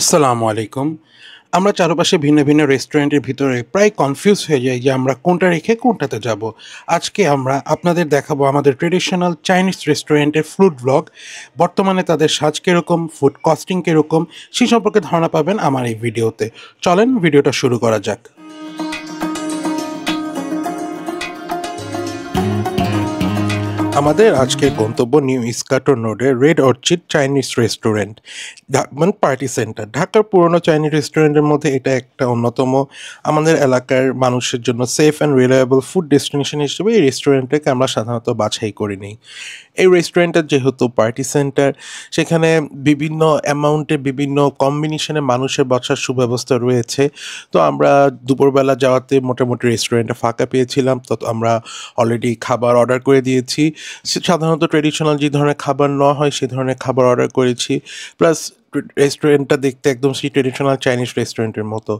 আসসালামু আলাইকুম আমরা চারপাশে ভিন্ন ভিন্ন রেস্টুরেন্টের ভিতরে প্রায় কনফিউজ হয়ে যাই যে আমরা কোনটা রেখে কোনটাতে যাব আজকে আমরা আপনাদের দেখাবো আমাদের ট্রেডিশনাল চাইনিজ রেস্টুরেন্টের ফুড ব্লগ বর্তমানে তাদের সাজ কীরকম ফুড কস্টিং কীরকম সেই সম্পর্কে ধারণা পাবেন আমার এই ভিডিওতে চলেন ভিডিওটা শুরু করা যাক আমাদের আজকের গন্তব্য নিউ ইস্কাটন রোডের রেড অর্চিড চাইনিজ রেস্টুরেন্ট মানে পার্টি সেন্টার ঢাকার পুরনো চাইনিজ রেস্টুরেন্টের মধ্যে এটা একটা অন্যতম আমাদের এলাকার মানুষের জন্য safe and reliable food destination হিসেবে এই রেস্টুরেন্টটাকে আমরা সাধারণত বাছাই করে নিই এই রেস্টুরেন্টটা যেহেতু পার্টি সেন্টার সেখানে বিভিন্ন অ্যামাউন্টে বিভিন্ন কম্বিনেশনে মানুষের বসার সুব্যবস্থা রয়েছে তো আমরা দুপুরবেলা যাওয়াতে মোটামুটি রেস্টুরেন্টটা ফাঁকা পেয়েছিলাম তো আমরা অলরেডি খাবার অর্ডার করে দিয়েছি সাধারণত ট্রেডিশনাল যে ধরনের খাবার নেওয়া হয় সেই ধরনের খাবার অর্ডার করেছি প্লাস রেস্টুরেন্টটা দেখতে একদম সেই ট্রেডিশনাল চাইনিজ রেস্টুরেন্টের মতো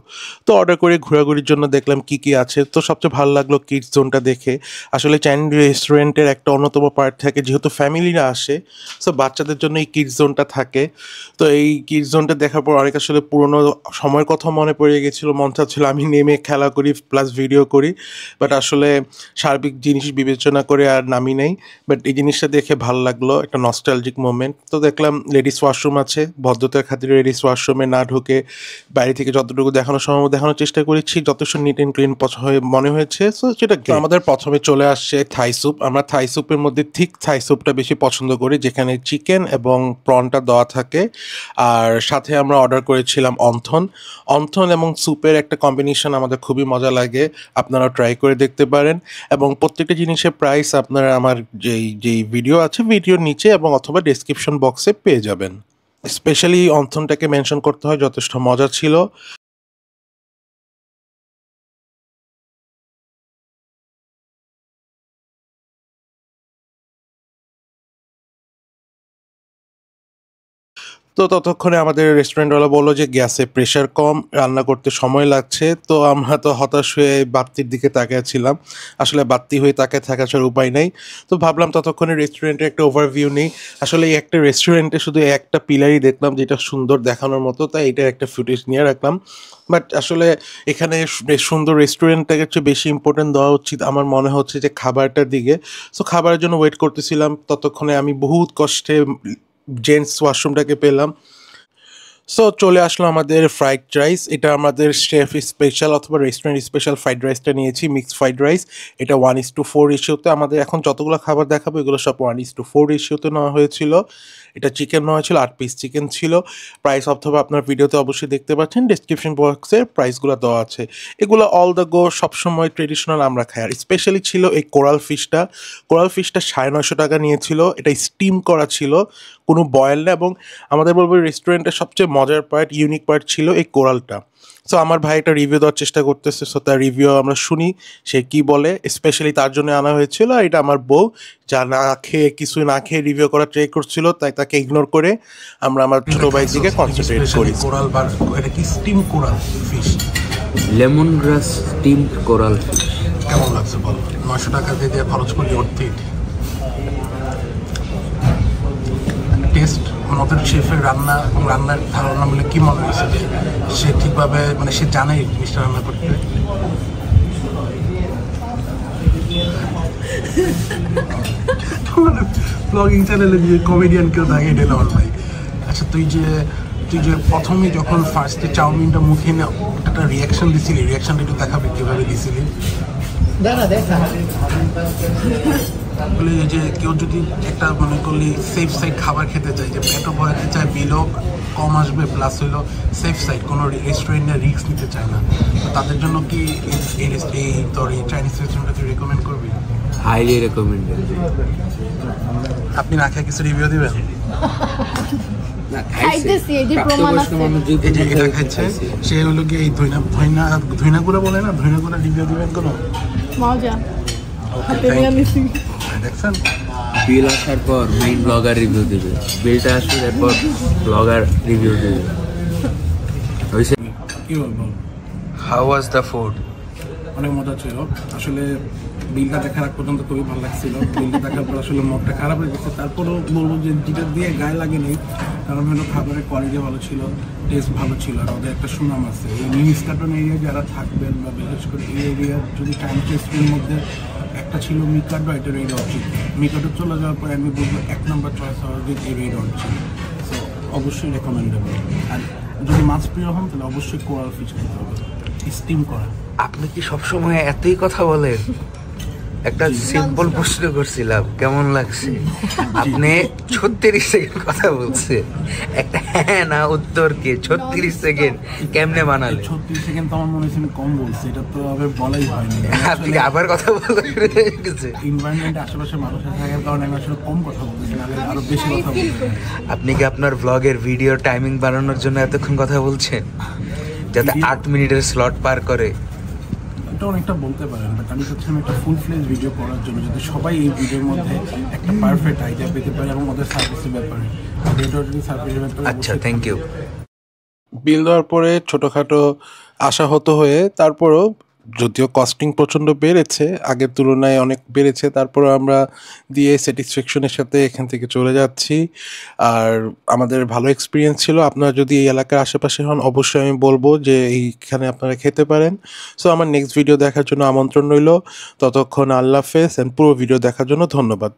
তো অর্ডার করে ঘোরাঘুরির জন্য দেখলাম কি কি আছে তো সবচেয়ে ভালো লাগলো কিডস জোনটা দেখে আসলে চাইনিজ রেস্টুরেন্টের একটা অন্যতম পার্ট থাকে যেহেতু ফ্যামিলিরা আসে সো বাচ্চাদের জন্য এই কিডস জোনটা থাকে তো এই কিডস জোনটা দেখার পর অনেক আসলে পুরোনো সময়ের কথা মনে পড়ে গেছিলো মন চাচ্ছিল আমি নেমে খেলা করি প্লাস ভিডিও করি বাট আসলে সার্বিক জিনিস বিবেচনা করে আর নামি নেই বাট এই জিনিসটা দেখে ভালো লাগলো একটা নস্টালজিক মোমেন্ট তো দেখলাম লেডিস ওয়াশরুম আছে ভদ্র শুদ্ধতার খাতিরে লেডিস ওয়াশরুমে না ঢুকে বাইরে থেকে যতটুকু দেখানো সম্ভব দেখানোর চেষ্টা করেছি যথেষ্ট নিট অ্যান্ড ক্লিন হয়ে মনে হয়েছে সো সেটা আমাদের প্রথমে চলে আসছে থাই স্যুপ আমরা থাই স্যুপের মধ্যে ঠিক থাই স্যুপটা বেশি পছন্দ করি যেখানে চিকেন এবং প্রনটা দেওয়া থাকে আর সাথে আমরা অর্ডার করেছিলাম অন্থন অন্থন এবং স্যুপের একটা কম্বিনেশন আমাদের খুবই মজা লাগে আপনারা ট্রাই করে দেখতে পারেন এবং প্রত্যেকটা জিনিসের প্রাইস আপনারা আমার যেই যেই ভিডিও আছে ভিডিওর নিচে এবং অথবা ডেসক্রিপশন বক্সে পেয়ে যাবেন স্পেশালি অন্থনটাকে মেনশন করতে হয় যথেষ্ট মজা ছিল তো ততক্ষণে আমাদের রেস্টুরেন্টওয়ালা বললো যে গ্যাসে প্রেশার কম রান্না করতে সময় লাগছে তো আমরা তো হতাশ হয়ে বাত্তির দিকে তাকিয়েছিলাম আসলে বাত্তি হয়ে তাকিয়ে থাকা ছাড়া উপায় নাই তো ভাবলাম ততক্ষণে রেস্টুরেন্টে একটা ওভারভিউ নেই আসলে এই একটা রেস্টুরেন্টে শুধু একটা পিলারই দেখলাম যেটা সুন্দর দেখানোর মতো তাই এটা একটা ফুটেজ নিয়ে রাখলাম বাট আসলে এখানে সুন্দর রেস্টুরেন্টটাকে হচ্ছে বেশি ইম্পর্টেন্ট দেওয়া উচিত আমার মনে হচ্ছে যে খাবারটার দিকে সো খাবারের জন্য ওয়েট করতেছিলাম ততক্ষণে আমি বহুত কষ্টে জেন্টস ওয়াশরুমটাকে পেলাম সো চলে আসলো আমাদের ফ্রাইড রাইস এটা আমাদের শেফ স্পেশাল অথবা রেস্টুরেন্ট স্পেশাল ফ্রাইড রাইসটা নিয়েছি মিক্স ফ্রাইড রাইস এটা ওয়ান ইস টু ফোর ইস্যুতে আমাদের এখন যতগুলো খাবার দেখাবো এগুলো সব ওয়ান ইস টু ফোর ইস্যুতে নেওয়া হয়েছিল এটা চিকেন নেওয়া হয়েছিল আট পিস চিকেন ছিল প্রাইস অথবা আপনার ভিডিওতে অবশ্যই দেখতে পাচ্ছেন ডিসক্রিপশন বক্সে প্রাইসগুলো দেওয়া আছে এগুলো অল দ্য গো সবসময় ট্রেডিশনাল আমরা খাই আর স্পেশালি ছিল এই কোরাল ফিশটা কোরাল ফিশটা সাড়ে নয়শো টাকা নিয়েছিল এটা স্টিম করা ছিল কোনো বয়েল না এবং আমাদের বলবো রেস্টুরেন্টের সবচেয়ে মজার পয়েন্ট ইউনিক পার্ট ছিল এই কোরালটা সো আমার ভাই একটা রিভিউ দেওয়ার চেষ্টা করতেছে সো তার রিভিউ আমরা শুনি সে কি বলে স্পেশালি তার জন্য আনা হয়েছিল আর এটা আমার বউ যা না খেয়ে কিছু না খেয়ে রিভিউ করার ট্রাই করছিল তাই তাকে ইগনোর করে আমরা আমার ছোট ভাইয়ের দিকে কনসেন্ট্রেট করি কোরাল বার এটা কি steam coral fish lemon grass steam coral কেমন লাগছে বল নশো টাকা দিয়ে খরচ করি অর্থিত টেস্ট নতুন শেফের রান্না এবং রান্নার ধারণা মিলে কি মনে হয়েছে যে সে ঠিকভাবে মানে সে জানে জিনিসটা রান্না করতে ব্লগিং চ্যানেলে যে কমেডিয়ান কেউ দাঁড়িয়ে এটা আমার ভাই আচ্ছা তুই যে তুই যে প্রথমে যখন ফার্স্টে চাউমিনটা মুখে না একটা রিয়াকশন দিছিলি রিয়াকশনটা একটু দেখাবি কীভাবে দিছিলি না দেখা বলি যে কেউ যদি একটা মনে করলি সেফ সাইড খাবার খেতে চায় যে পেটও ভরাতে চায় বিলও কম আসবে প্লাস হইলো সেফ সাইড কোনো রেস্টুরেন্টে রিস্ক নিতে চায় না তো তাদের জন্য কি এই তোর এই চাইনিজ রেস্টুরেন্টটা তুই রেকমেন্ড করবি হাইলি রেকমেন্ড আপনি না খেয়ে কিছু রিভিউ দিবেন সে হলো কি এই ধৈনা ধৈনা ধৈনা গুলো বলে না ধইনা গুলো দিবেন কোনো মজা দেখছেন বিল আসার পর মেইন ব্লগার রিভিউ দিবে বিলটা আসবে এরপর ব্লগার রিভিউ দিবে হয়েছে বলবো হাউ ওয়াজ দ্য ফুড অনেক মজা ছিল আসলে বিলটা দেখার আগ পর্যন্ত খুবই ভালো লাগছিল বিলটা দেখার পর আসলে মনটা খারাপ হয়ে গেছে তারপরেও বলবো যে যেটা দিয়ে গায়ে লাগেনি কারণ হলো খাবারের কোয়ালিটি ভালো ছিল টেস্ট ভালো ছিল আর ওদের একটা সুনাম আছে এই নিউ ইস্টার্টন এরিয়া যারা থাকবেন বা বিশেষ করে এই এরিয়ার যদি টাইম টেস্টের মধ্যে একটা ছিল মিকাডো এটা রেড হট মিকাডো চলে যাওয়ার পরে আমি বলবো এক নম্বর চয়েস হওয়ার উচিত এই রেড হট সো অবশ্যই রেকমেন্ডেবল আর যদি মাছ প্রিয় হন তাহলে অবশ্যই কোয়াল ফিশ খেতে হবে স্টিম করা আপনি কি সবসময় এতই কথা বলেন একটা সিম্পল প্রশ্ন করছিলাম কেমন লাগছে আপনি ছত্রিশ সেকেন্ড কথা বলছে একটা হ্যাঁ না উত্তর কে ছত্রিশ সেকেন্ড কেমনে বানালে ছত্রিশ সেকেন্ড তো আমার মনে হচ্ছে কম বলছে এটা তো আবার বলাই হয়নি আপনি আবার কথা বলতে এনভায়রনমেন্ট আশেপাশে মানুষ থাকার কারণে আমি আসলে কম কথা বলতেছি আরো বেশি কথা আপনি কি আপনার ব্লগের ভিডিও টাইমিং বাড়ানোর জন্য এতক্ষণ কথা বলছেন যাতে আট মিনিটের স্লট পার করে এটা অনেকটা বলতে পারেন বাট আমি একটা ফুল ফ্লেজ ভিডিও করার জন্য যাতে সবাই এই ভিডিওর মধ্যে একটা পারফেক্ট আইডিয়া পেতে পারে এবং ওদের সার্ভিসের ব্যাপারে সার্ভিসের ব্যাপারে আচ্ছা থ্যাংক ইউ বিল দেওয়ার পরে ছোটোখাটো আশাহত হয়ে তারপরও যদিও কস্টিং প্রচণ্ড বেড়েছে আগের তুলনায় অনেক বেড়েছে তারপর আমরা দিয়ে স্যাটিসফ্যাকশনের সাথে এখান থেকে চলে যাচ্ছি আর আমাদের ভালো এক্সপিরিয়েন্স ছিল আপনারা যদি এই এলাকার আশেপাশে হন অবশ্যই আমি বলবো যে এইখানে আপনারা খেতে পারেন সো আমার নেক্সট ভিডিও দেখার জন্য আমন্ত্রণ রইল ততক্ষণ আল্লাহ হাফেজ অ্যান্ড পুরো ভিডিও দেখার জন্য ধন্যবাদ